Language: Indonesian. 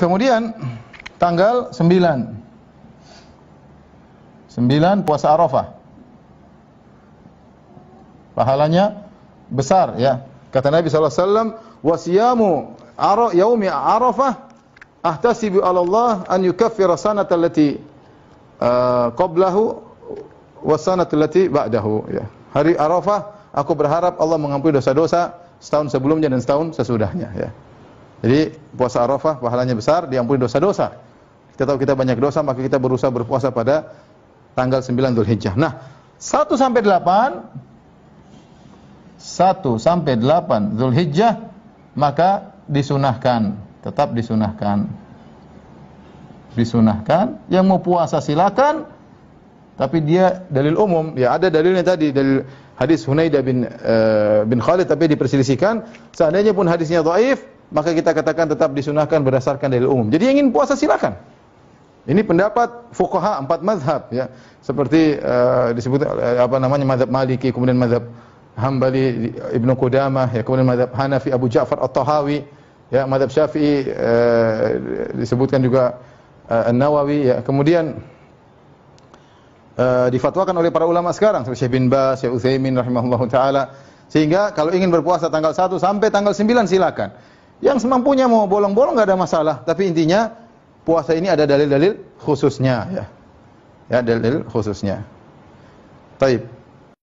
Kemudian tanggal 9. 9 puasa Arafah. Pahalanya besar ya. Kata Nabi sallallahu alaihi wasallam, "Wasiyamu ar- yaumi Arafah ahtasibu 'ala Allah an yukaffira sanata allati uh, qablahu wa sanata allati ba'dahu." Ya. Hari Arafah aku berharap Allah mengampuni dosa-dosa setahun sebelumnya dan setahun sesudahnya ya. Jadi puasa Arafah pahalanya besar, diampuni dosa-dosa. Kita tahu kita banyak dosa, maka kita berusaha berpuasa pada tanggal 9 zulhijjah. Nah, 1 sampai 8 1 sampai 8 zulhijjah maka disunahkan, tetap disunahkan. Disunahkan, yang mau puasa silakan, tapi dia dalil umum, ya ada dalilnya tadi, dalil hadis Hunaidah bin uh, bin Khalid tapi diperselisihkan, seandainya pun hadisnya dhaif, maka kita katakan tetap disunahkan berdasarkan dalil umum. Jadi ingin puasa silakan. Ini pendapat fuqaha empat mazhab ya. Seperti uh, disebut uh, apa namanya mazhab Maliki, kemudian mazhab Hambali Ibnu Qudamah, ya kemudian mazhab Hanafi Abu Ja'far At-Tahawi, ya mazhab Syafi'i uh, disebutkan juga uh, An-Nawawi ya. Kemudian uh, difatwakan oleh para ulama sekarang seperti Syekh bin Ba Syekh Utsaimin rahimahullahu taala sehingga kalau ingin berpuasa tanggal 1 sampai tanggal 9 silakan. Yang semampunya mau bolong-bolong nggak -bolong, ada masalah. Tapi intinya puasa ini ada dalil-dalil khususnya ya. Ya dalil khususnya. Taib.